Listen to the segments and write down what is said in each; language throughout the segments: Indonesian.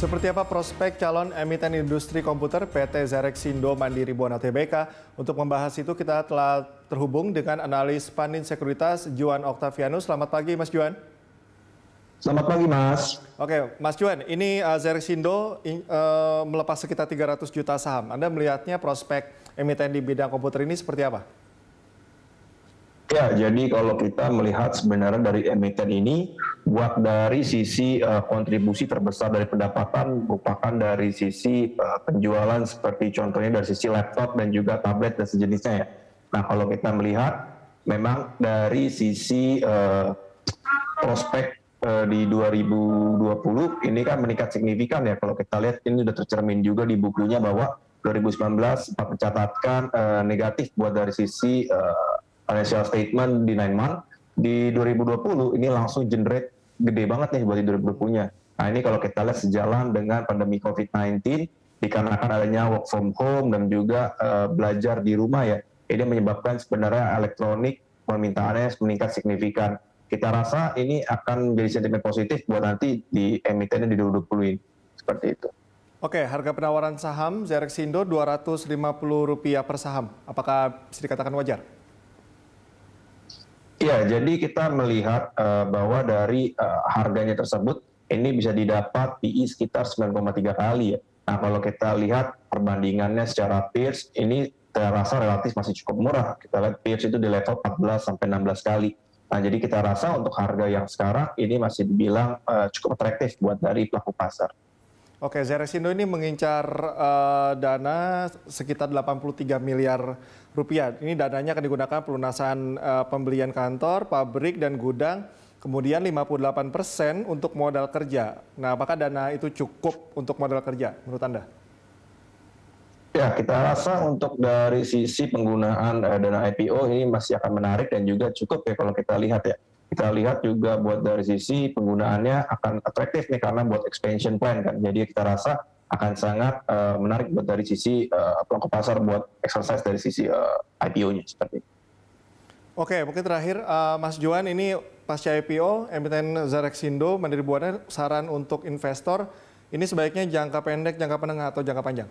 Seperti apa prospek calon emiten industri komputer PT Sindo Mandiri Buana TBK? Untuk membahas itu kita telah terhubung dengan analis Panin Sekuritas Juan Octavianus. Selamat pagi Mas Juan. Selamat pagi Mas. Oke Mas Juan, ini uh, Sindo eh, melepas sekitar 300 juta saham. Anda melihatnya prospek emiten di bidang komputer ini seperti apa? Ya, jadi kalau kita melihat sebenarnya dari emiten ini buat dari sisi uh, kontribusi terbesar dari pendapatan merupakan dari sisi uh, penjualan seperti contohnya dari sisi laptop dan juga tablet dan sejenisnya ya. Nah kalau kita melihat memang dari sisi uh, prospek uh, di 2020 ini kan meningkat signifikan ya kalau kita lihat ini sudah tercermin juga di bukunya bahwa 2019 sempat mencatatkan uh, negatif buat dari sisi uh, financial statement di 9 month di 2020 ini langsung generate gede banget nih buat industri berpunya. Nah ini kalau kita lihat sejalan dengan pandemi COVID-19 dikarenakan adanya work from home dan juga uh, belajar di rumah ya. Ini menyebabkan sebenarnya elektronik permintaannya meningkat signifikan. Kita rasa ini akan menjadi sentimen positif buat nanti di emitennya di 2020 ini. Seperti itu. Oke, harga penawaran saham Zerex Indo Rp250 per saham. Apakah bisa dikatakan wajar? Ya, jadi kita melihat uh, bahwa dari uh, harganya tersebut ini bisa didapat PI sekitar 9,3 kali ya. Nah, kalau kita lihat perbandingannya secara peers ini terasa relatif masih cukup murah. Kita lihat peers itu di level 14 sampai 16 kali. Nah, jadi kita rasa untuk harga yang sekarang ini masih dibilang uh, cukup atraktif buat dari pelaku pasar. Oke, Zeresindo ini mengincar uh, dana sekitar 83 miliar rupiah. Ini dananya akan digunakan pelunasan uh, pembelian kantor, pabrik, dan gudang. Kemudian 58 persen untuk modal kerja. Nah, apakah dana itu cukup untuk modal kerja menurut Anda? Ya, kita rasa untuk dari sisi penggunaan uh, dana IPO ini masih akan menarik dan juga cukup ya kalau kita lihat ya kita lihat juga buat dari sisi penggunaannya akan atraktif nih karena buat expansion plan kan. Jadi kita rasa akan sangat uh, menarik buat dari sisi uh, eh, pelaku pasar buat exercise dari sisi uh, eh, IPO-nya seperti itu. Oke, mungkin terakhir uh, Mas Johan ini pasca IPO emiten Zarexindo Mandiri buatnya saran untuk investor ini sebaiknya jangka pendek, jangka menengah atau jangka panjang?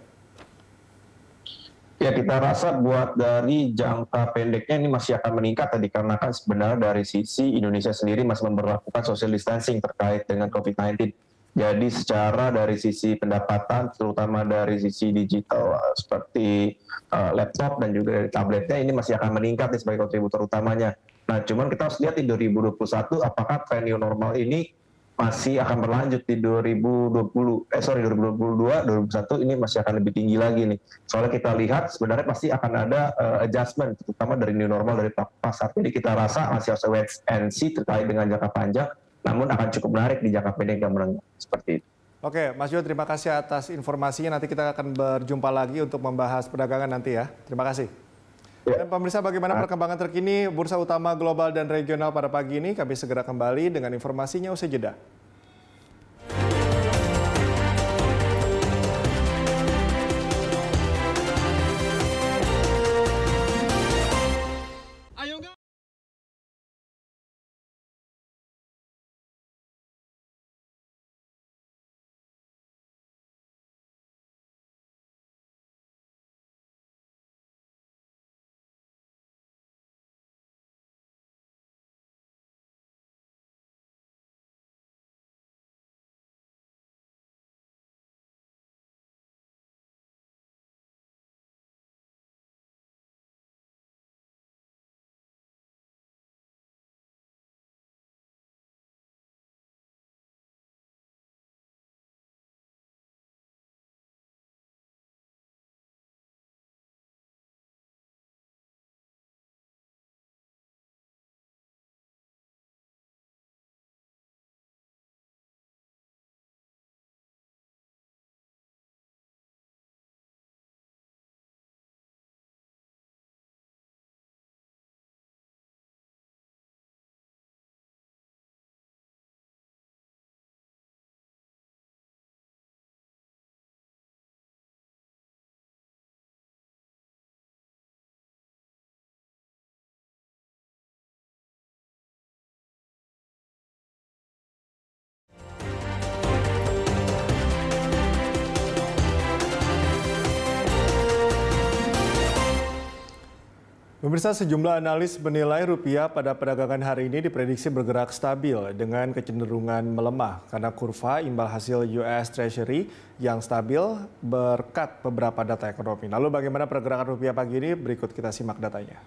Ya kita rasa buat dari jangka pendeknya ini masih akan meningkat tadi karena kan sebenarnya dari sisi Indonesia sendiri masih memperlakukan social distancing terkait dengan COVID-19 jadi secara dari sisi pendapatan, terutama dari sisi digital seperti uh, laptop dan juga dari tabletnya ini masih akan meningkat nih sebagai kontributor utamanya. Nah, cuman kita harus lihat di 2021 apakah tren new normal ini masih akan berlanjut di 2020 eh sorry 2022 2021 ini masih akan lebih tinggi lagi nih soalnya kita lihat sebenarnya pasti akan ada uh, adjustment terutama dari new normal dari pasar jadi kita rasa masih harus wait and see terkait dengan jangka panjang namun akan cukup menarik di jangka pendek dan menengah seperti itu. Oke, Mas Jo, terima kasih atas informasinya. Nanti kita akan berjumpa lagi untuk membahas perdagangan nanti ya. Terima kasih. Ya. Dan pemirsa, bagaimana ah. perkembangan terkini bursa utama global dan regional pada pagi ini? Kami segera kembali dengan informasinya usai jeda. Pemirsa sejumlah analis menilai rupiah pada perdagangan hari ini diprediksi bergerak stabil dengan kecenderungan melemah karena kurva imbal hasil US Treasury yang stabil berkat beberapa data ekonomi. Lalu bagaimana pergerakan rupiah pagi ini? Berikut kita simak datanya.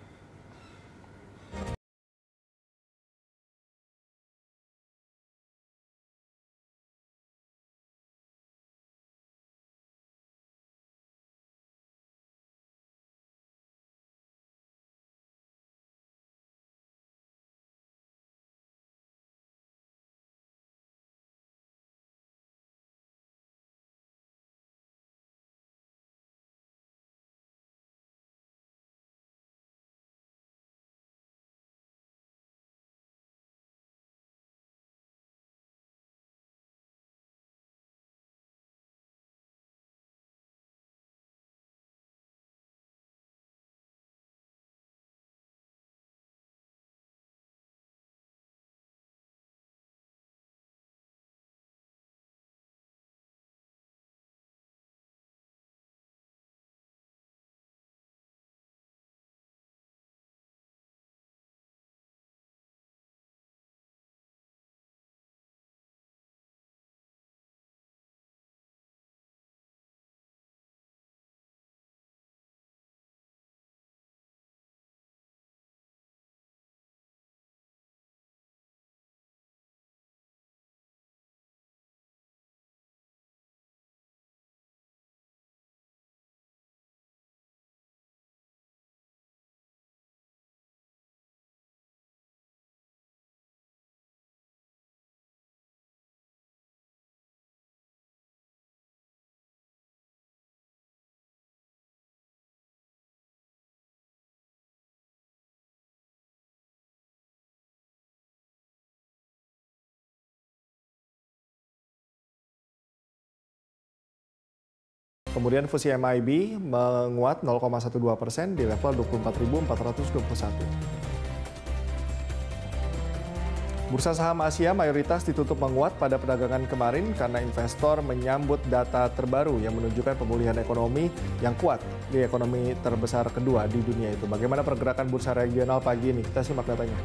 Kemudian fusi MIB menguat 0,12 persen di level 24.421. Bursa saham Asia mayoritas ditutup menguat pada perdagangan kemarin karena investor menyambut data terbaru yang menunjukkan pemulihan ekonomi yang kuat di ekonomi terbesar kedua di dunia itu. Bagaimana pergerakan bursa regional pagi ini? Kita simak datanya.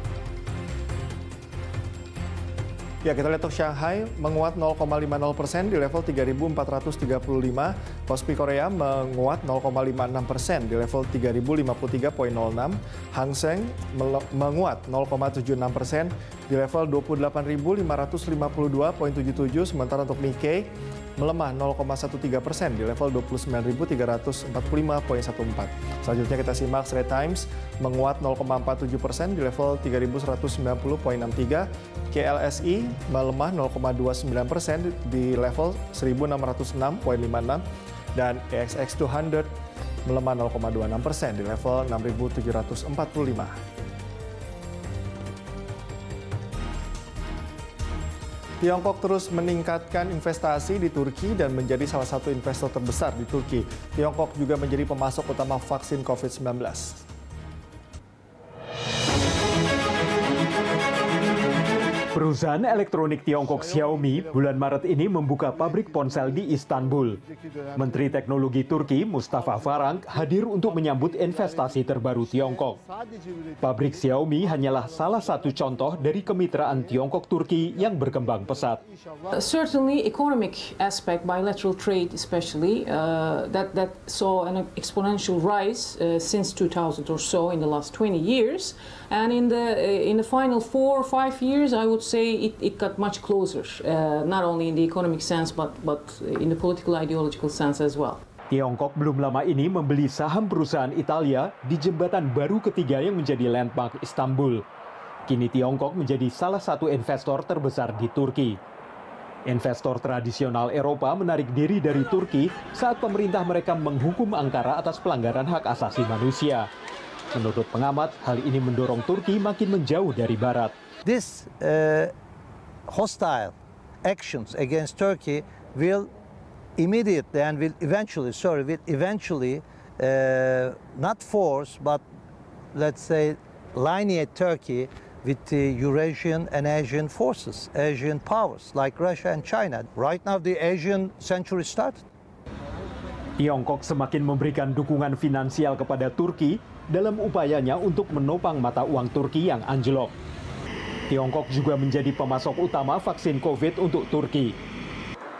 Ya kita lihat Shanghai menguat 0,50 persen di level 3.435. Kospi Korea menguat 0,56 persen di level 3.053.06. Hang Seng menguat 0,76 persen di level 28.552.77 sementara untuk Nikkei melemah 0,13 persen di level 29.345.14. Selanjutnya kita simak Straits Times menguat 0,47 persen di level 3.190.63. KLSI melemah 0,29 persen di level 1.606.56 dan EXX200 melemah 0,26 persen di level 6.745. Tiongkok terus meningkatkan investasi di Turki dan menjadi salah satu investor terbesar di Turki. Tiongkok juga menjadi pemasok utama vaksin COVID-19. Perusahaan elektronik Tiongkok Xiaomi bulan Maret ini membuka pabrik ponsel di Istanbul. Menteri Teknologi Turki Mustafa Farang hadir untuk menyambut investasi terbaru Tiongkok. Pabrik Xiaomi hanyalah salah satu contoh dari kemitraan Tiongkok-Turki yang berkembang pesat. Certainly economic aspect, bilateral trade especially, uh, that, that saw an exponential rise uh, since 2000 or so in the last 20 years. And in the, uh, in the final four or five years, I would say it, it got much closer, uh, not only in the economic sense, but, but in the political ideological sense as well. Tiongkok belum lama ini membeli saham perusahaan Italia di jembatan baru ketiga yang menjadi landmark Istanbul. Kini Tiongkok menjadi salah satu investor terbesar di Turki. Investor tradisional Eropa menarik diri dari Turki saat pemerintah mereka menghukum Ankara atas pelanggaran hak asasi manusia. Menurut pengamat, hal ini mendorong Turki makin menjauh dari Barat. This uh, hostile actions against Turkey will immediately and will eventually, sorry, will eventually uh, not force, but let's say lineate Turkey with the Eurasian and Asian forces, Asian powers like Russia and China. Right now the Asian century started. Tiongkok semakin memberikan dukungan finansial kepada Turki dalam upayanya untuk menopang mata uang Turki yang anjlok. Tiongkok juga menjadi pemasok utama vaksin COVID untuk Turki.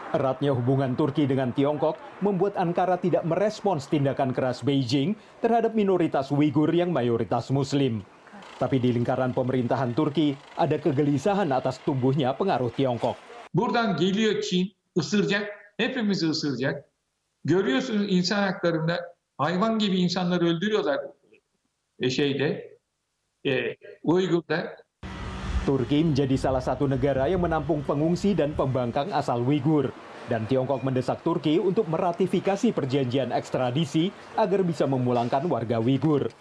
Eratnya hubungan Turki dengan Tiongkok membuat Ankara tidak merespons tindakan keras Beijing terhadap minoritas Uighur yang mayoritas Muslim. Tapi di lingkaran pemerintahan Turki ada kegelisahan atas tumbuhnya pengaruh Tiongkok. Buradan geliyor Çin, ısıracak, hepimizi ısıracak. Görüyorsunuz insan haklarında hayvan gibi insanları öldürüyorlar e, şeyde, e, Uygur'da. Turki menjadi salah satu negara yang menampung pengungsi dan pembangkang asal Uighur. Dan Tiongkok mendesak Turki untuk meratifikasi perjanjian ekstradisi agar bisa memulangkan warga Uighur.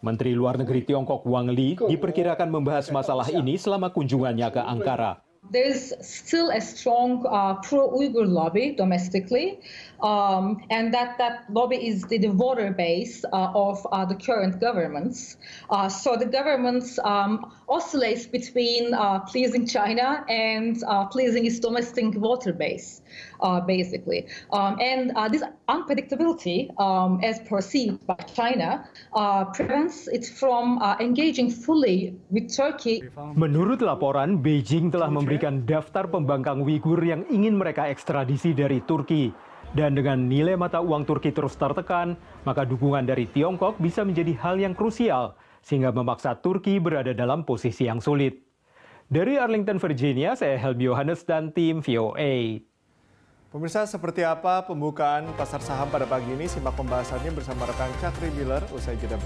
Menteri Luar Negeri Tiongkok Wang Li diperkirakan membahas masalah ini selama kunjungannya ke Ankara. There is still a strong uh, pro-Uyghur lobby domestically, um, and that that lobby is the, the voter base uh, of uh, the current governments. Uh, so the governments um, oscillates between uh, pleasing China and uh, pleasing its domestic water base, uh, basically. Um, and uh, this unpredictability, um, as perceived by China, uh, prevents it from uh, engaging fully with Turkey. Menurut laporan, Beijing telah memberikan daftar pembangkang Uighur yang ingin mereka ekstradisi dari Turki. Dan dengan nilai mata uang Turki terus tertekan, maka dukungan dari Tiongkok bisa menjadi hal yang krusial sehingga memaksa Turki berada dalam posisi yang sulit. Dari Arlington, Virginia, saya Helmi Johannes dan tim VOA. Pemirsa, seperti apa pembukaan pasar saham pada pagi ini? Simak pembahasannya bersama rekan Cakri Miller usai jeda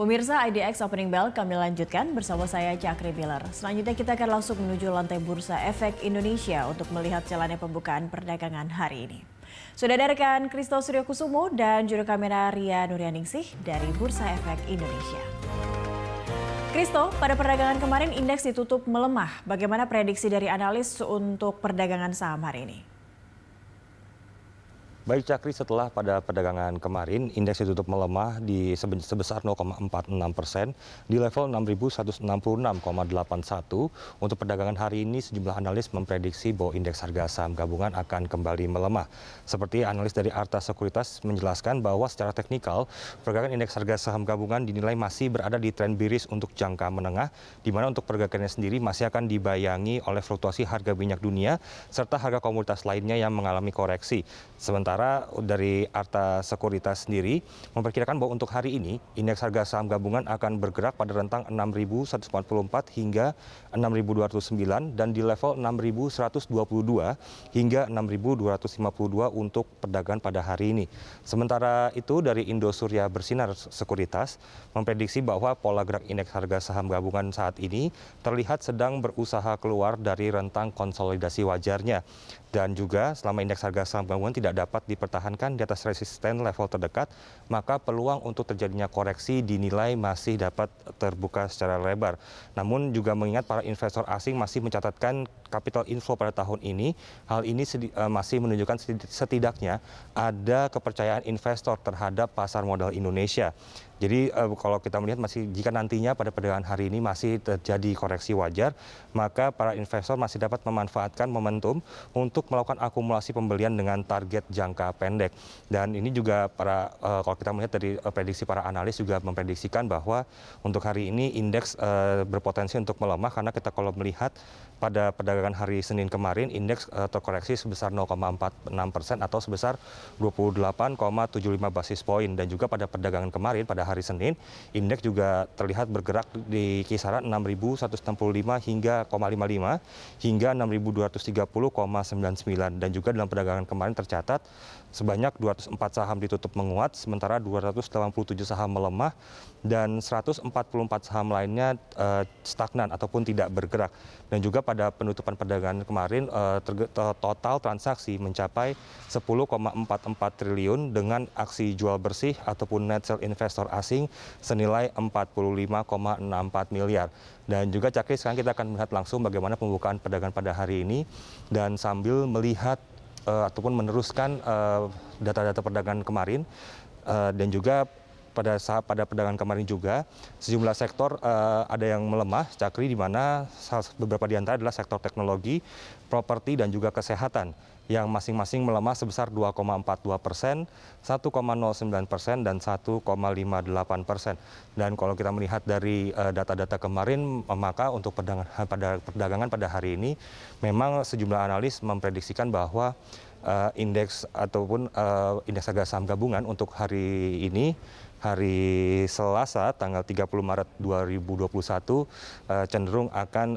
Pemirsa IDX Opening Bell kami lanjutkan bersama saya Cakri Miller. Selanjutnya kita akan langsung menuju lantai Bursa Efek Indonesia untuk melihat jalannya pembukaan perdagangan hari ini. Sudah ada rekan Kristo Suryokusumo dan juru kamera Ria Nuryaningsih dari Bursa Efek Indonesia. Kristo, pada perdagangan kemarin indeks ditutup melemah. Bagaimana prediksi dari analis untuk perdagangan saham hari ini? Baik Cakri, setelah pada perdagangan kemarin, indeks ditutup melemah di sebesar 0,46 persen di level 6.166,81. Untuk perdagangan hari ini, sejumlah analis memprediksi bahwa indeks harga saham gabungan akan kembali melemah. Seperti analis dari Arta Sekuritas menjelaskan bahwa secara teknikal, perdagangan indeks harga saham gabungan dinilai masih berada di tren biris untuk jangka menengah, di mana untuk pergerakannya sendiri masih akan dibayangi oleh fluktuasi harga minyak dunia serta harga komoditas lainnya yang mengalami koreksi. Sementara sementara dari Arta Sekuritas sendiri memperkirakan bahwa untuk hari ini indeks harga saham gabungan akan bergerak pada rentang 6.144 hingga 6.209 dan di level 6.122 hingga 6.252 untuk perdagangan pada hari ini. Sementara itu dari Indo Surya Bersinar Sekuritas memprediksi bahwa pola gerak indeks harga saham gabungan saat ini terlihat sedang berusaha keluar dari rentang konsolidasi wajarnya dan juga selama indeks harga saham gabungan tidak dapat dipertahankan di atas resisten level terdekat, maka peluang untuk terjadinya koreksi dinilai masih dapat terbuka secara lebar. Namun juga mengingat para investor asing masih mencatatkan capital inflow pada tahun ini, hal ini eh, masih menunjukkan setidaknya ada kepercayaan investor terhadap pasar modal Indonesia. Jadi uh, kalau kita melihat masih jika nantinya pada perdagangan hari ini masih terjadi koreksi wajar, maka para investor masih dapat memanfaatkan momentum untuk melakukan akumulasi pembelian dengan target jangka pendek. Dan ini juga para uh, kalau kita melihat dari uh, prediksi para analis juga memprediksikan bahwa untuk hari ini indeks uh, berpotensi untuk melemah karena kita kalau melihat pada perdagangan hari Senin kemarin indeks eh, terkoreksi sebesar 0,46 persen atau sebesar 28,75 basis poin dan juga pada perdagangan kemarin pada hari Senin indeks juga terlihat bergerak di kisaran 6.165 hingga 0,55 hingga 6.230,99 dan juga dalam perdagangan kemarin tercatat sebanyak 204 saham ditutup menguat, sementara 287 saham melemah dan 144 saham lainnya uh, stagnan ataupun tidak bergerak. Dan juga pada penutupan perdagangan kemarin uh, total transaksi mencapai 10,44 triliun dengan aksi jual bersih ataupun net sell investor asing senilai 45,64 miliar. Dan juga Cakri sekarang kita akan melihat langsung bagaimana pembukaan perdagangan pada hari ini dan sambil melihat uh, ataupun meneruskan eh, data-data uh, perdagangan kemarin uh, dan juga pada saat pada perdagangan kemarin juga sejumlah sektor uh, ada yang melemah cakri di mana beberapa di antara adalah sektor teknologi, properti dan juga kesehatan yang masing-masing melemah sebesar 2,42 persen, 1,09 persen, dan 1,58 persen. Dan kalau kita melihat dari eh, data-data kemarin, eh, maka untuk perdagangan pada, perdagangan pada hari ini memang sejumlah analis memprediksikan bahwa Eh, indeks ataupun eh, indeks harga saham gabungan untuk hari ini hari Selasa tanggal 30 Maret 2021 eh, cenderung akan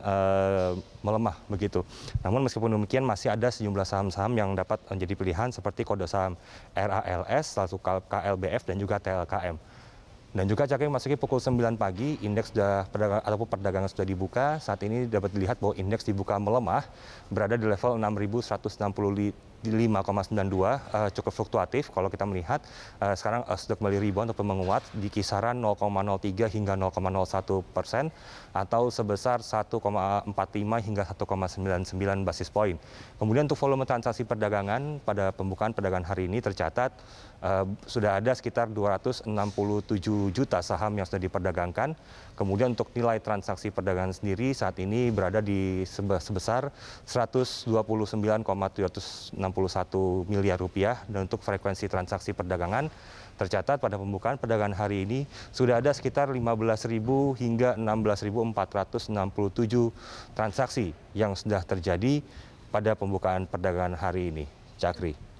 melemah begitu. Namun meskipun demikian masih ada sejumlah saham-saham yang dapat menjadi pilihan seperti kode saham RALS, lalu KLBF dan juga TLKM. Dan juga yang masuknya pukul 9 pagi, indeks sudah perdagangan ataupun perdagangan sudah dibuka. Saat ini dapat dilihat bahwa indeks dibuka melemah, berada di level 6160 di 5,92 uh, eh, cukup fluktuatif kalau kita melihat uh, sekarang uh, sudah kembali rebound atau menguat di kisaran 0,03 hingga 0,01 persen atau sebesar 1,45 hingga 1,99 basis point. Kemudian untuk volume transaksi perdagangan pada pembukaan perdagangan hari ini tercatat Eh, sudah ada sekitar 267 juta saham yang sudah diperdagangkan. Kemudian untuk nilai transaksi perdagangan sendiri saat ini berada di sebesar 129,761 miliar rupiah dan untuk frekuensi transaksi perdagangan tercatat pada pembukaan perdagangan hari ini sudah ada sekitar 15.000 hingga 16.467 transaksi yang sudah terjadi pada pembukaan perdagangan hari ini. Cakri.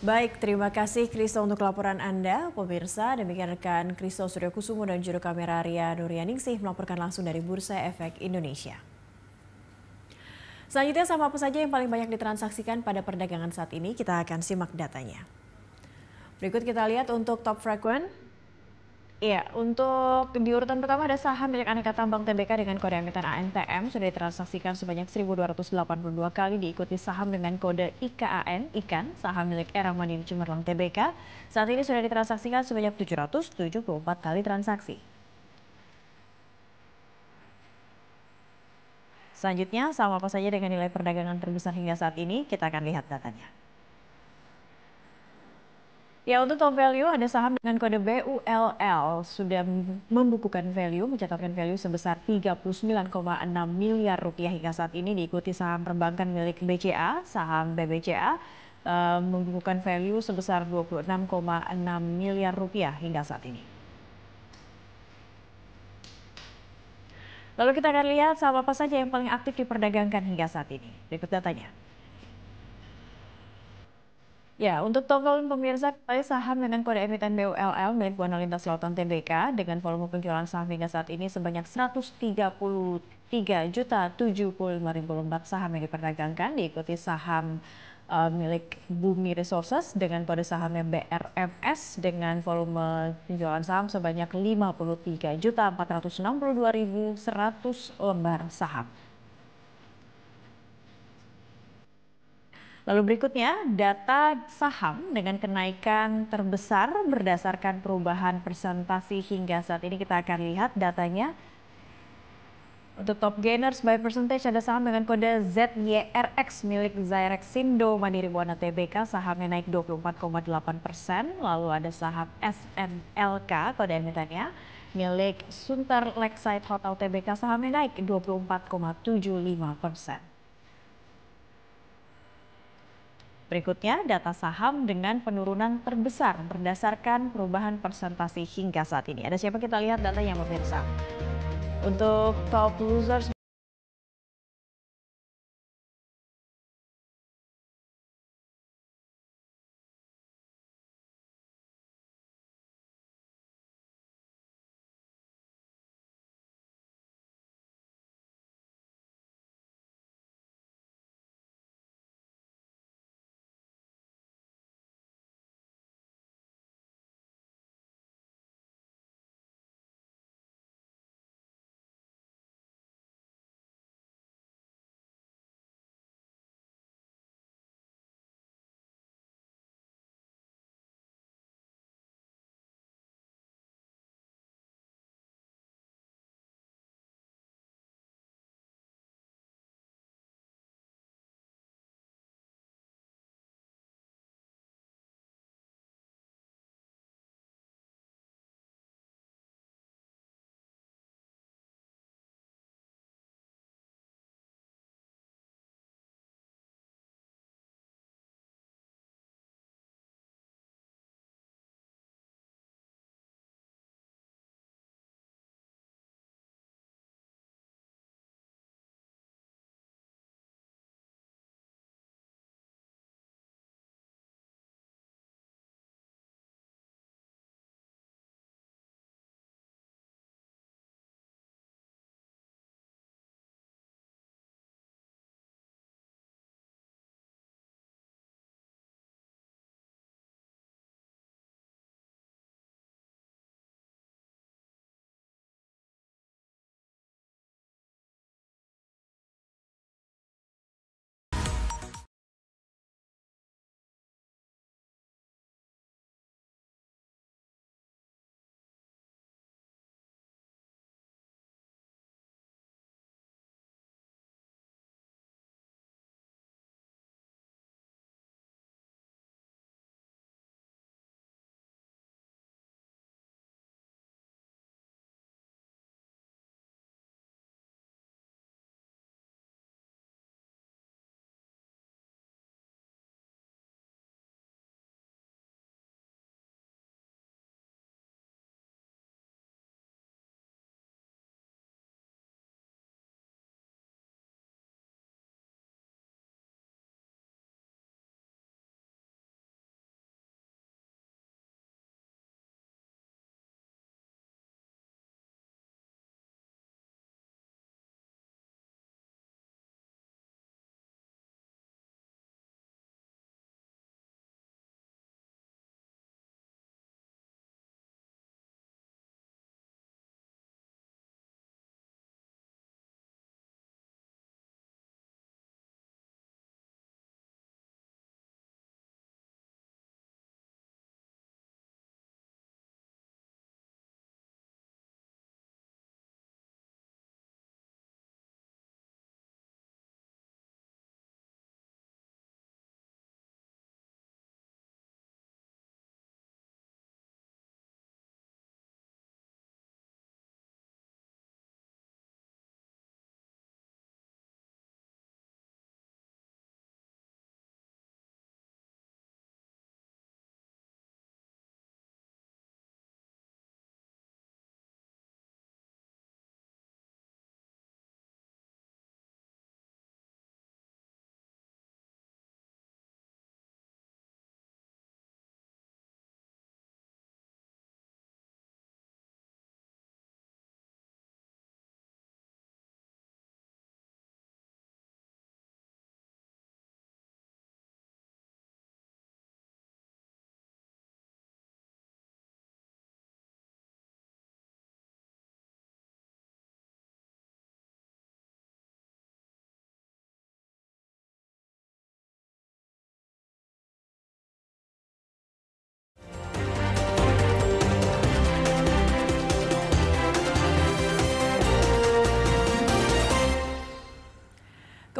Baik, terima kasih Kristo untuk laporan Anda. Pemirsa, demikian rekan Kristo Suryo Kusumo dan juru kamera Ria Nuryaningsih melaporkan langsung dari Bursa Efek Indonesia. Selanjutnya sama apa saja yang paling banyak ditransaksikan pada perdagangan saat ini, kita akan simak datanya. Berikut kita lihat untuk top frequent. Iya, untuk di urutan pertama ada saham milik Aneka Tambang TBK dengan kode emiten ANTM sudah ditransaksikan sebanyak 1.282 kali diikuti saham dengan kode IKAN, ikan, saham milik Era Mandiri Cemerlang TBK saat ini sudah ditransaksikan sebanyak 774 kali transaksi. Selanjutnya, sama apa saja dengan nilai perdagangan terbesar hingga saat ini, kita akan lihat datanya. Ya untuk top value ada saham dengan kode BULL sudah membukukan value mencatatkan value sebesar 39,6 miliar rupiah hingga saat ini diikuti saham perbankan milik BCA, saham BBCA eh, membukukan value sebesar 26,6 miliar rupiah hingga saat ini. Lalu kita akan lihat saham apa saja yang paling aktif diperdagangkan hingga saat ini. Berikut datanya. Ya, untuk total pemirsa, saya saham dengan kode emiten BULL milik Buana Lintas Lautan TBK dengan volume penjualan saham hingga saat ini sebanyak 133 juta 75 ribu lembar saham yang diperdagangkan diikuti saham uh, milik Bumi Resources dengan kode sahamnya BRMS dengan volume penjualan saham sebanyak 53 juta 462 ribu 100 lembar saham. Lalu berikutnya, data saham dengan kenaikan terbesar berdasarkan perubahan presentasi hingga saat ini kita akan lihat datanya. Untuk top gainers by percentage ada saham dengan kode ZYRX milik Zyrex Sindo Mandiri Buana TBK sahamnya naik 24,8 persen. Lalu ada saham SNLK kode emitennya milik Sunter Lexite Hotel TBK sahamnya naik 24,75 persen. Berikutnya data saham dengan penurunan terbesar berdasarkan perubahan persentasi hingga saat ini. Ada siapa kita lihat yang pemirsa? Untuk top losers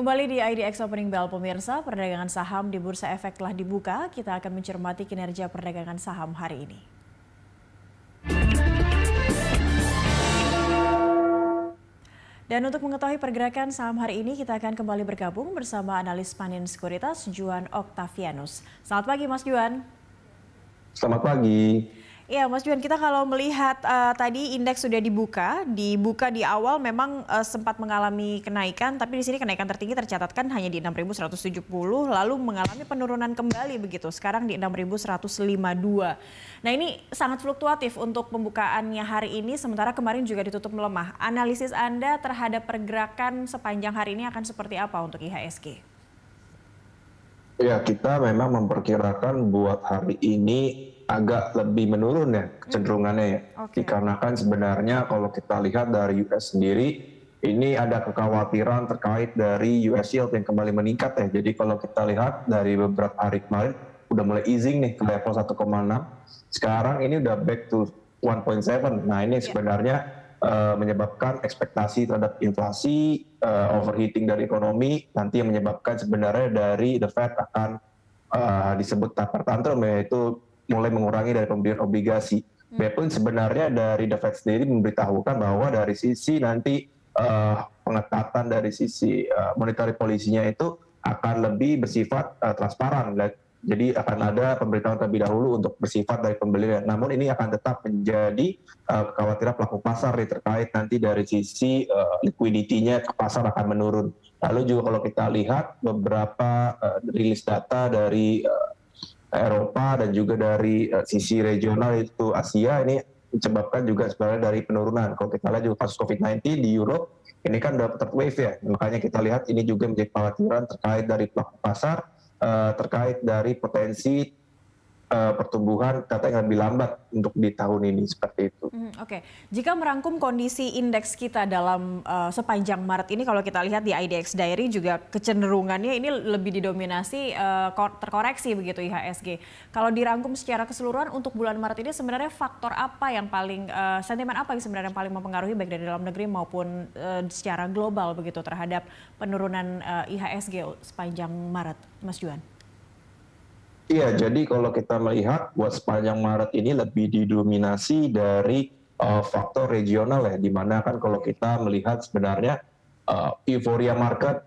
Kembali di IDX Opening Bell pemirsa, perdagangan saham di Bursa Efek telah dibuka. Kita akan mencermati kinerja perdagangan saham hari ini. Dan untuk mengetahui pergerakan saham hari ini, kita akan kembali bergabung bersama analis panin sekuritas Juan Octavianus Selamat pagi Mas Juan. Selamat pagi. Ya, Mas Juan, kita kalau melihat uh, tadi indeks sudah dibuka, dibuka di awal memang uh, sempat mengalami kenaikan, tapi di sini kenaikan tertinggi tercatatkan hanya di 6.170, lalu mengalami penurunan kembali begitu, sekarang di 6.152. Nah ini sangat fluktuatif untuk pembukaannya hari ini, sementara kemarin juga ditutup melemah. Analisis Anda terhadap pergerakan sepanjang hari ini akan seperti apa untuk IHSG? Ya, kita memang memperkirakan buat hari ini agak lebih menurun ya kecenderungannya ya. Okay. Dikarenakan sebenarnya kalau kita lihat dari US sendiri ini ada kekhawatiran terkait dari US yield yang kembali meningkat ya. Jadi kalau kita lihat dari beberapa hari kemarin udah mulai easing nih ke level 1,6. Sekarang ini udah back to 1.7. Nah, ini iya. sebenarnya uh, menyebabkan ekspektasi terhadap inflasi, uh, overheating dari ekonomi, nanti yang menyebabkan sebenarnya dari The Fed akan uh, disebut taper tantrum yaitu mulai mengurangi dari pembelian obligasi. Hmm. Biarpun sebenarnya dari The Fed sendiri memberitahukan bahwa dari sisi nanti uh, pengetatan dari sisi uh, monetary polisinya itu akan lebih bersifat uh, transparan. Jadi akan ada pemberitahuan terlebih dahulu untuk bersifat dari pembelian. Namun ini akan tetap menjadi uh, kekhawatiran pelaku pasar nih, terkait nanti dari sisi uh, liquidity ke pasar akan menurun. Lalu juga kalau kita lihat beberapa uh, rilis data dari uh, Eropa dan juga dari uh, sisi regional itu Asia ini disebabkan juga sebenarnya dari penurunan. Kalau kita lihat juga kasus COVID-19 di Europe ini kan udah third wave ya, makanya kita lihat ini juga menjadi kekhawatiran terkait dari pelaku pasar, uh, terkait dari potensi uh, pertumbuhan ternyata yang lebih lambat untuk di tahun ini seperti itu. Hmm, Oke, okay. jika merangkum kondisi indeks kita dalam uh, sepanjang Maret ini, kalau kita lihat di IDX Diary juga kecenderungannya ini lebih didominasi uh, terkoreksi begitu IHSG. Kalau dirangkum secara keseluruhan untuk bulan Maret ini sebenarnya faktor apa yang paling uh, sentimen apa yang sebenarnya paling mempengaruhi baik dari dalam negeri maupun uh, secara global begitu terhadap penurunan uh, IHSG sepanjang Maret, Mas Juan? Iya, jadi kalau kita melihat buat sepanjang Maret ini lebih didominasi dari uh, faktor regional ya, dimana kan kalau kita melihat sebenarnya uh, euforia market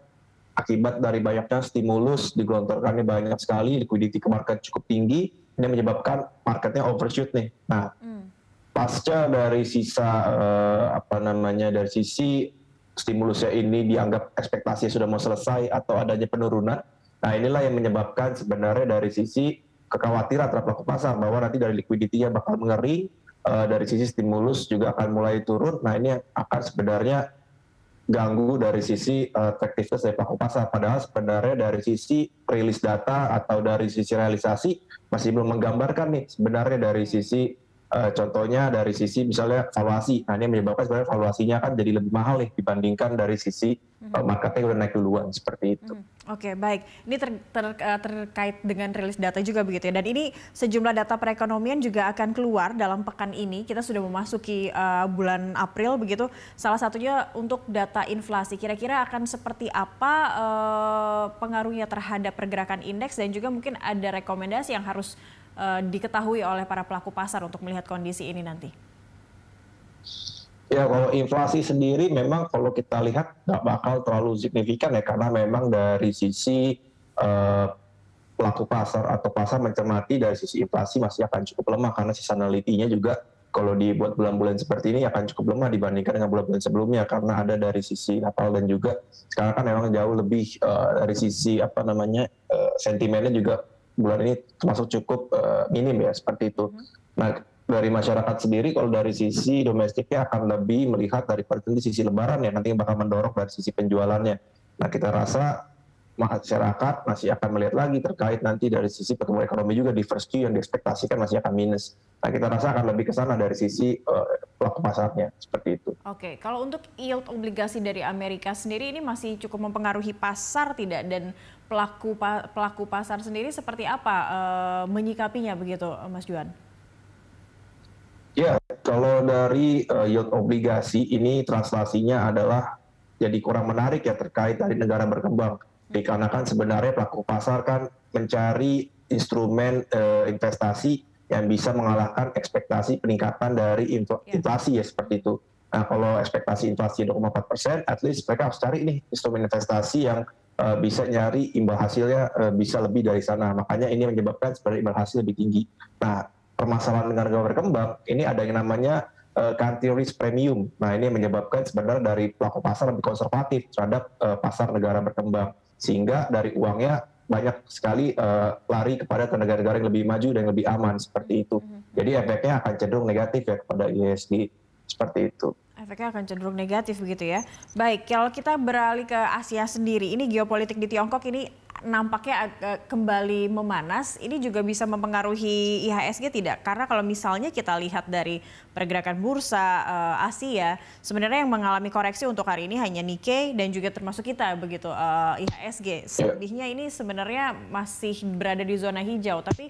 akibat dari banyaknya stimulus digelontorkannya banyak sekali, likuiditi ke market cukup tinggi, ini menyebabkan marketnya overshoot nih. Nah, hmm. pasca dari sisa uh, apa namanya dari sisi stimulusnya ini dianggap ekspektasi sudah mau selesai atau adanya penurunan, Nah inilah yang menyebabkan sebenarnya dari sisi kekhawatiran terhadap pelaku pasar bahwa nanti dari likuiditinya bakal mengering, uh, eh, dari sisi stimulus juga akan mulai turun. Nah ini yang akan sebenarnya ganggu dari sisi uh, efektivitas dari pelaku pasar. Padahal sebenarnya dari sisi rilis data atau dari sisi realisasi masih belum menggambarkan nih sebenarnya dari hmm. sisi Uh, contohnya dari sisi misalnya valuasi, nah ini menyebabkan sebenarnya valuasinya kan jadi lebih mahal nih dibandingkan dari sisi uh, marketnya udah naik duluan seperti itu. Hmm. Oke okay, baik, ini ter, ter, eh, terkait dengan rilis data juga begitu ya. Dan ini sejumlah data perekonomian juga akan keluar dalam pekan ini. Kita sudah memasuki uh, bulan April begitu. Salah satunya untuk data inflasi. Kira-kira akan seperti apa uh, pengaruhnya terhadap pergerakan indeks dan juga mungkin ada rekomendasi yang harus uh, diketahui oleh para pelaku pasar untuk melihat kondisi ini nanti? Ya kalau inflasi sendiri memang kalau kita lihat nggak bakal terlalu signifikan ya karena memang dari sisi uh, pelaku pasar atau pasar mencermati dari sisi inflasi masih akan cukup lemah karena seasonality-nya juga kalau dibuat bulan-bulan seperti ini akan cukup lemah dibandingkan dengan bulan-bulan sebelumnya karena ada dari sisi Natal dan juga sekarang kan memang jauh lebih uh, dari sisi apa namanya uh, sentimennya juga bulan ini termasuk cukup uh, minim ya seperti itu. Hmm. Nah dari masyarakat sendiri kalau dari sisi domestiknya akan lebih melihat dari di sisi lebaran ya nanti bakal mendorong dari sisi penjualannya. Nah kita rasa masyarakat masih akan melihat lagi terkait nanti dari sisi pertumbuhan ekonomi juga di first Q yang diekspektasikan masih akan minus. Nah kita rasa akan lebih ke sana dari sisi uh, pasarnya seperti itu. Oke, kalau untuk yield obligasi dari Amerika sendiri ini masih cukup mempengaruhi pasar tidak dan pelaku pelaku pasar sendiri seperti apa e, menyikapinya begitu Mas Juan? Ya, kalau dari e, eh, yield obligasi ini translasinya adalah jadi kurang menarik ya terkait dari negara berkembang. Dikarenakan sebenarnya pelaku pasar kan mencari instrumen e, investasi yang bisa mengalahkan ekspektasi peningkatan dari ya. inflasi ya seperti itu. Nah, kalau ekspektasi inflasi 2,4 persen, at least mereka harus cari nih instrumen investasi yang uh, bisa nyari imbal hasilnya uh, bisa lebih dari sana. Makanya ini menyebabkan sebenarnya imbal hasil lebih tinggi. Nah, permasalahan negara-negara berkembang ini ada yang namanya uh, eh, country risk premium. Nah, ini menyebabkan sebenarnya dari pelaku pasar lebih konservatif terhadap uh, pasar negara berkembang sehingga dari uangnya banyak sekali uh, lari kepada negara-negara yang lebih maju dan lebih aman seperti itu. Mm-hmm. Jadi efeknya akan cenderung negatif ya kepada ISG. Seperti itu. Efeknya akan cenderung negatif begitu ya. Baik, kalau kita beralih ke Asia sendiri, ini geopolitik di Tiongkok ini nampaknya eh, kembali memanas, ini juga bisa mempengaruhi IHSG tidak? Karena kalau misalnya kita lihat dari pergerakan bursa eh, Asia, sebenarnya yang mengalami koreksi untuk hari ini hanya Nikkei dan juga termasuk kita begitu eh, IHSG. Ya. Selebihnya ini sebenarnya masih berada di zona hijau, tapi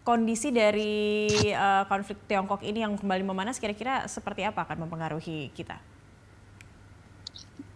kondisi dari uh, konflik Tiongkok ini yang kembali memanas kira-kira seperti apa akan mempengaruhi kita?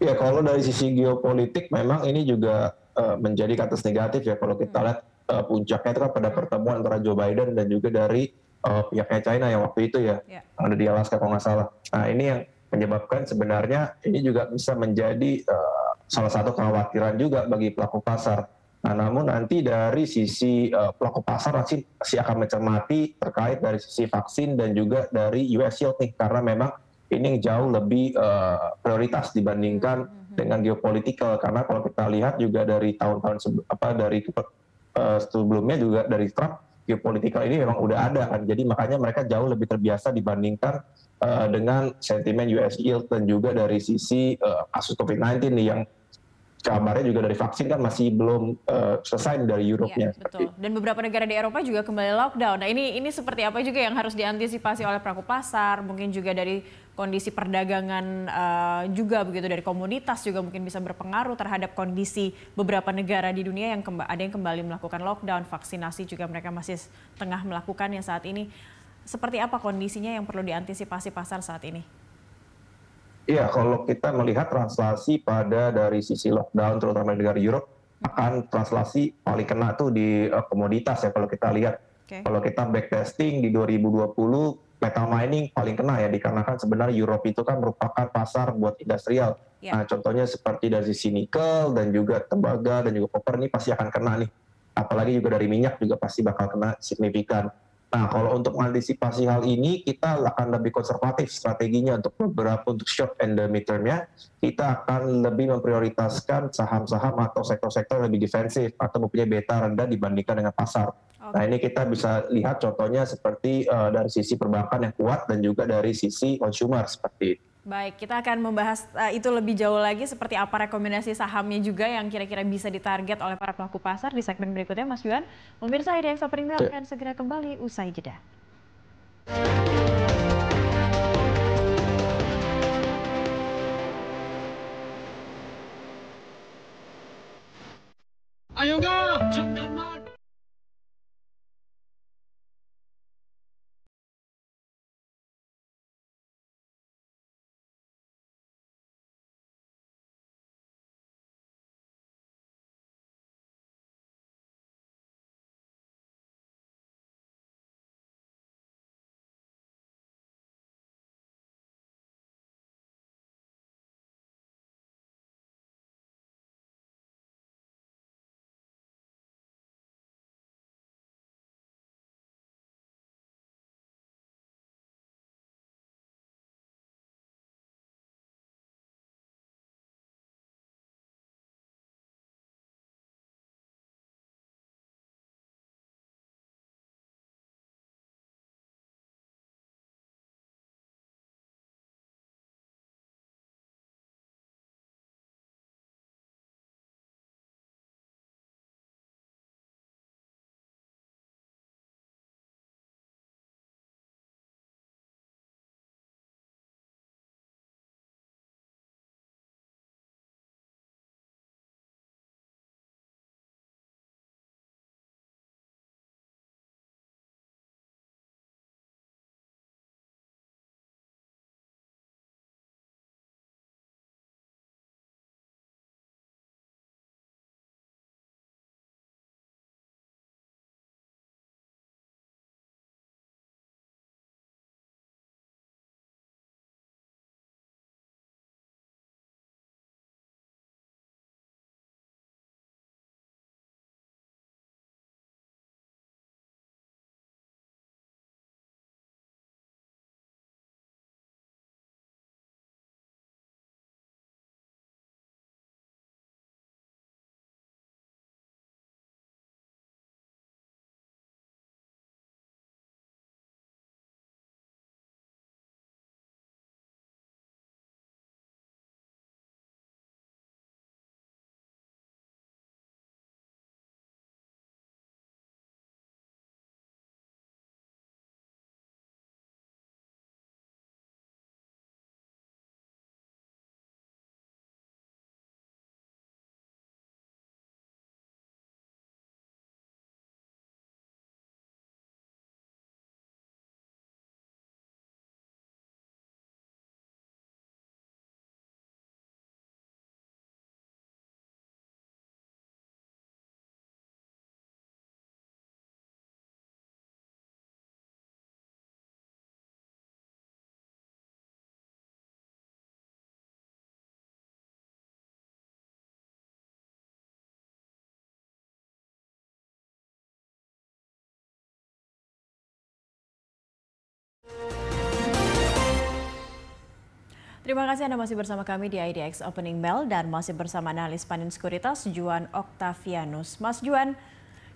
Ya kalau dari sisi geopolitik memang ini juga uh, menjadi kata negatif ya kalau kita hmm. lihat uh, puncaknya itu kan pada hmm. pertemuan antara Joe Biden dan juga dari uh, pihaknya China yang waktu itu ya yeah. ada di Alaska kalau nggak salah. Nah ini yang menyebabkan sebenarnya ini juga bisa menjadi uh, salah satu kekhawatiran juga bagi pelaku pasar Nah, namun nanti dari sisi uh, pelaku pasar masih masih akan mencermati terkait dari sisi vaksin dan juga dari US yield nih karena memang ini jauh lebih uh, prioritas dibandingkan hmm, hmm, hmm. dengan geopolitikal karena kalau kita lihat juga dari tahun-tahun apa dari uh, sebelumnya juga dari Trump geopolitikal ini memang udah ada kan jadi makanya mereka jauh lebih terbiasa dibandingkan uh, dengan sentimen US yield dan juga dari sisi uh, kasus COVID-19 nih yang kabarnya juga dari vaksin kan masih belum uh, selesai dari iya, eropa Ya, betul. Dan beberapa negara di Eropa juga kembali lockdown. Nah ini ini seperti apa juga yang harus diantisipasi oleh pelaku pasar, mungkin juga dari kondisi perdagangan uh, juga begitu dari komunitas juga mungkin bisa berpengaruh terhadap kondisi beberapa negara di dunia yang ada yang kembali melakukan lockdown, vaksinasi juga mereka masih tengah melakukan melakukannya saat ini. Seperti apa kondisinya yang perlu diantisipasi pasar saat ini? Iya, kalau kita melihat translasi pada dari sisi lockdown terutama negara Eropa akan translasi paling kena tuh di uh, komoditas ya kalau kita lihat. Okay. Kalau kita backtesting di 2020 metal mining paling kena ya dikarenakan sebenarnya Eropa itu kan merupakan pasar buat industrial. Yeah. Nah, contohnya seperti dari sisi nikel dan juga tembaga dan juga koper ini pasti akan kena nih. Apalagi juga dari minyak juga pasti bakal kena signifikan. Nah, kalau untuk mengantisipasi hal ini, kita akan lebih konservatif strateginya untuk beberapa untuk short and the midterm ya. Kita akan lebih memprioritaskan saham-saham atau sektor-sektor lebih defensif atau mempunyai beta rendah dibandingkan dengan pasar. Okay. Nah, ini kita bisa lihat contohnya seperti uh, dari sisi perbankan yang kuat dan juga dari sisi consumer seperti itu. Baik, kita akan membahas uh, itu lebih jauh lagi seperti apa rekomendasi sahamnya juga yang kira-kira bisa ditarget oleh para pelaku pasar di segmen berikutnya Mas Yuan. Pemirsa IDX Opening ya. akan segera kembali usai jeda. Ayo go! Terima kasih Anda masih bersama kami di IDX Opening Bell dan masih bersama analis panin sekuritas Juan Octavianus, Mas Juan,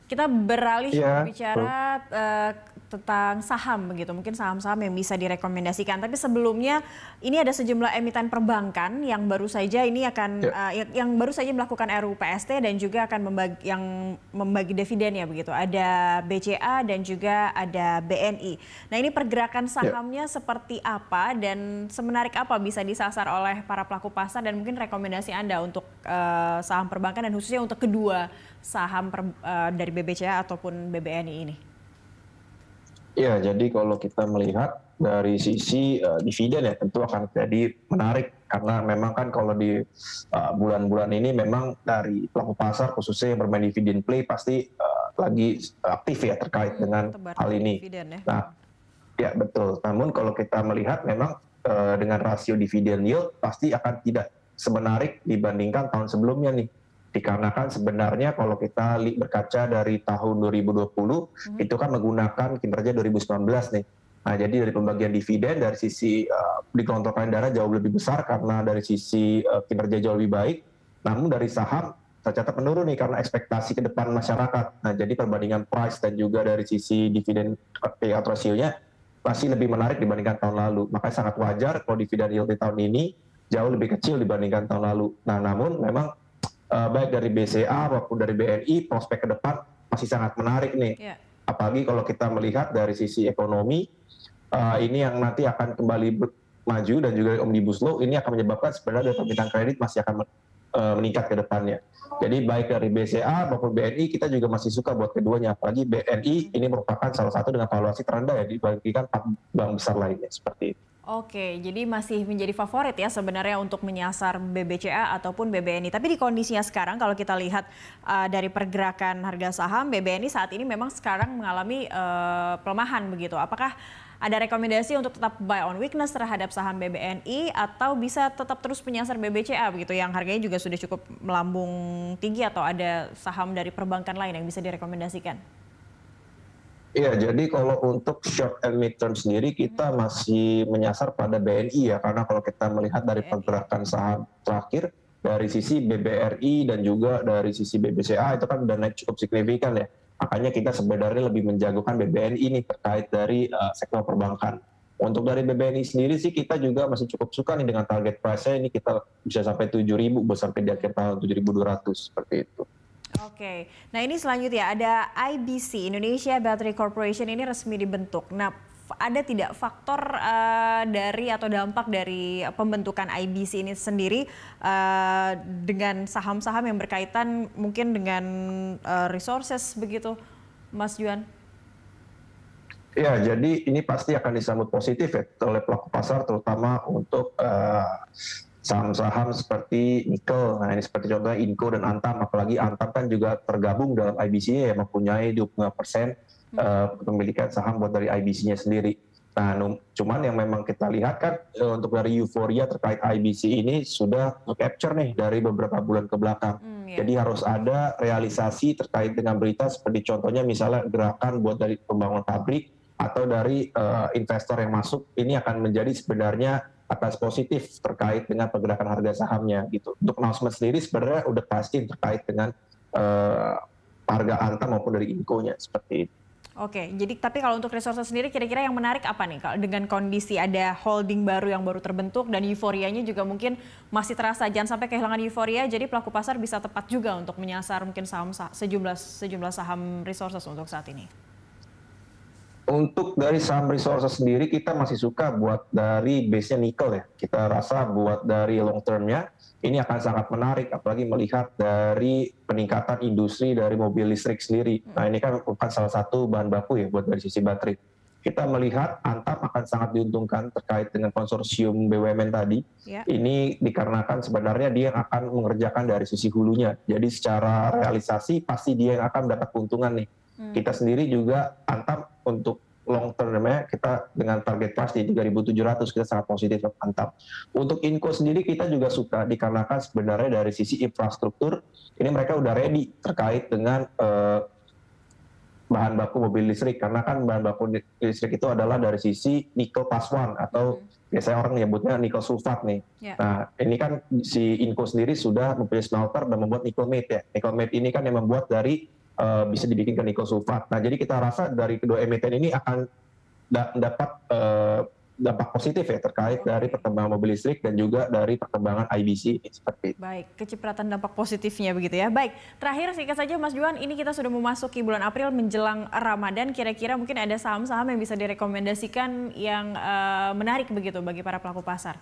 kita beralih ya, bicara uh, tentang saham begitu, mungkin saham-saham yang bisa direkomendasikan. Tapi sebelumnya ini ada sejumlah emiten perbankan yang baru saja ini akan ya. uh, yang baru saja melakukan RUU PST dan juga akan membagi yang membagi dividen ya begitu. Ada BCA dan juga ada BNI. Nah, ini pergerakan ya. sahamnya ya. seperti apa dan semenarik apa bisa disasar oleh para pelaku pasar dan mungkin rekomendasi Anda untuk uh, saham perbankan dan khususnya untuk kedua saham per, uh, dari BBCA ataupun BBNI ini? Ya, jadi kalau kita melihat dari sisi uh, dividen ya tentu akan jadi menarik karena memang kan kalau di eh, bulan-bulan uh, ini memang dari pelaku pasar khususnya yang bermain dividen play pasti uh, lagi aktif ya terkait hmm, dengan hal ini. Dividen, ya. Nah, ya betul. Namun kalau kita melihat memang uh, dengan rasio dividen yield pasti akan tidak semenarik dibandingkan tahun sebelumnya nih dikarenakan sebenarnya kalau kita berkaca dari tahun 2020 hmm. itu kan menggunakan kinerja 2019 nih. Nah, jadi dari pembagian dividen dari sisi uh, eh, dikelontorkan darah jauh lebih besar karena dari sisi uh, kinerja jauh lebih baik. Namun dari saham tercatat menurun nih karena ekspektasi ke depan masyarakat. Nah, jadi perbandingan price dan juga dari sisi dividen eh, payout ratio-nya masih lebih menarik dibandingkan tahun lalu. Makanya sangat wajar kalau dividen yield di tahun ini jauh lebih kecil dibandingkan tahun lalu. Nah, namun memang uh, baik dari BCA maupun dari BNI prospek ke depan masih sangat menarik nih. Yeah. Apalagi kalau kita melihat dari sisi ekonomi uh, ini yang nanti akan kembali maju dan juga omnibus law ini akan menyebabkan sebenarnya permintaan kredit masih akan uh, meningkat ke depannya. Jadi baik dari BCA maupun BNI kita juga masih suka buat keduanya. Apalagi BNI ini merupakan salah satu dengan valuasi terendah ya dibandingkan bank besar lainnya seperti itu. Oke, jadi masih menjadi favorit ya sebenarnya untuk menyasar BBCA ataupun BBNI. Tapi di kondisinya sekarang kalau kita lihat uh, dari pergerakan harga saham BBNI saat ini memang sekarang mengalami uh, pelemahan begitu. Apakah ada rekomendasi untuk tetap buy on weakness terhadap saham BBNI atau bisa tetap terus menyasar BBCA begitu yang harganya juga sudah cukup melambung tinggi atau ada saham dari perbankan lain yang bisa direkomendasikan? Iya, jadi kalau untuk short and midterm sendiri kita hmm. masih menyasar pada BNI ya, karena kalau kita melihat dari pergerakan saham terakhir dari sisi BBRI dan juga dari sisi BBCA itu kan sudah naik cukup signifikan ya. Makanya kita sebenarnya lebih menjagokan BBNI ini terkait dari uh, sektor perbankan. Untuk dari BBNI sendiri sih kita juga masih cukup suka nih dengan target price-nya ini kita bisa sampai 7.000 sampai di akhir tahun 7.200 seperti itu. Oke, nah ini selanjutnya ada IBC Indonesia Battery Corporation ini resmi dibentuk. Nah, ada tidak faktor uh, dari atau dampak dari pembentukan IBC ini sendiri uh, dengan saham-saham yang berkaitan mungkin dengan uh, resources begitu, Mas Juan? Ya, jadi ini pasti akan disambut positif ya oleh pelaku pasar, terutama untuk uh, saham-saham seperti nikel. Nah, ini seperti contohnya Inco dan Antam, apalagi Antam kan juga tergabung dalam IBC-nya ya mempunyai 25% persen uh, hmm. eh, kepemilikan saham buat dari IBC-nya sendiri. Nah, cuman yang memang kita lihat kan eh, untuk dari euforia terkait IBC ini sudah capture nih dari beberapa bulan ke belakang. Hmm, yeah. Jadi harus ada realisasi terkait dengan berita seperti contohnya misalnya gerakan buat dari pembangunan pabrik atau dari uh, investor yang masuk ini akan menjadi sebenarnya atas positif terkait dengan pergerakan harga sahamnya gitu. Untuk announcement sendiri sebenarnya udah pasti terkait dengan uh, harga anta maupun dari inkonya seperti itu. Oke, jadi tapi kalau untuk resources sendiri kira-kira yang menarik apa nih kalau dengan kondisi ada holding baru yang baru terbentuk dan euforianya juga mungkin masih terasa jangan sampai kehilangan euforia jadi pelaku pasar bisa tepat juga untuk menyasar mungkin saham sejumlah sejumlah saham resources untuk saat ini untuk dari saham resources sendiri kita masih suka buat dari base-nya nikel ya. Kita rasa buat dari long term-nya ini akan sangat menarik apalagi melihat dari peningkatan industri dari mobil listrik sendiri. Nah, ini kan bukan salah satu bahan baku ya buat dari sisi baterai. Kita melihat Antam akan sangat diuntungkan terkait dengan konsorsium BUMN tadi. Ya. Ini dikarenakan sebenarnya dia akan mengerjakan dari sisi hulunya. Jadi secara realisasi pasti dia yang akan mendapat keuntungan nih Hmm. Kita sendiri juga antam untuk long termnya kita dengan target price di 3.700 kita sangat positif mantap. Untuk Inco sendiri kita juga suka dikarenakan sebenarnya dari sisi infrastruktur ini mereka udah ready terkait dengan eh, bahan baku mobil listrik karena kan bahan baku listrik itu adalah dari sisi nikel class one, atau hmm. biasanya orang menyebutnya nikel sulfat nih. Yeah. Nah, ini kan si Inco sendiri sudah mempunyai smelter dan membuat nikel mate ya. Nikel mate ini kan yang membuat dari uh, bisa dibikin ke sulfat. Nah, jadi kita rasa dari kedua emiten ini akan da dapat uh, dampak positif ya terkait dari perkembangan mobil listrik dan juga dari perkembangan IBC seperti itu. Baik, kecipratan dampak positifnya begitu ya. Baik, terakhir singkat saja Mas Juan, ini kita sudah memasuki bulan April menjelang Ramadan, kira-kira mungkin ada saham-saham yang bisa direkomendasikan yang uh, menarik begitu bagi para pelaku pasar.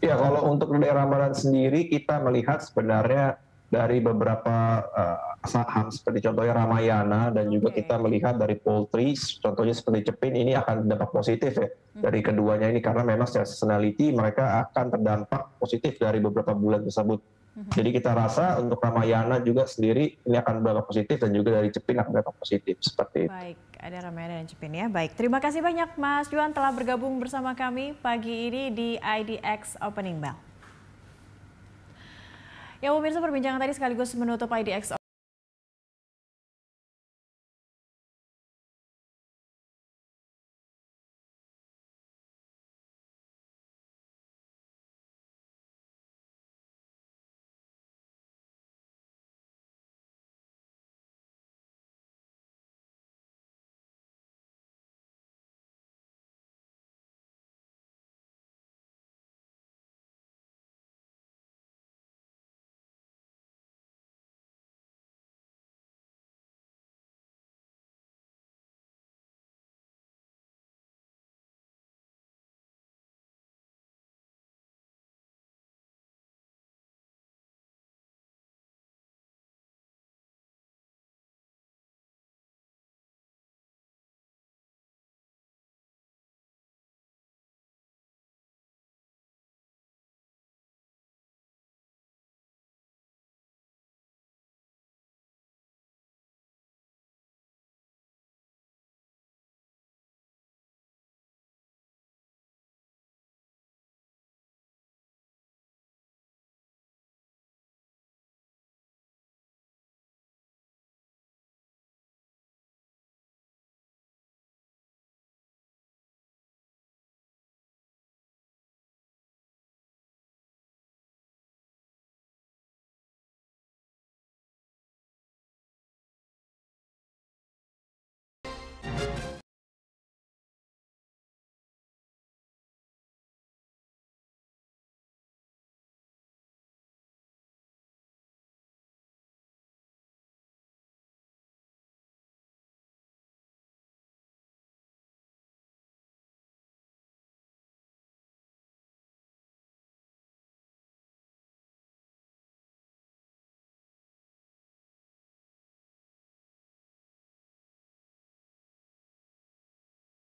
Ya, kalau untuk daerah Ramadan sendiri kita melihat sebenarnya dari beberapa uh, eh, saham seperti contohnya Ramayana dan okay. juga kita melihat dari poultry contohnya seperti Cepin ini akan dampak positif ya hmm. dari keduanya ini karena memang secara seasonality mereka akan terdampak positif dari beberapa bulan tersebut. Hmm. Jadi kita rasa untuk Ramayana juga sendiri ini akan berdampak positif dan juga dari Cepin akan berdampak positif seperti itu. Baik, ada Ramayana dan Cepin ya. Baik, terima kasih banyak Mas Juan telah bergabung bersama kami pagi ini di IDX Opening Bell. Ya pemirsa perbincangan tadi sekaligus menutup IDX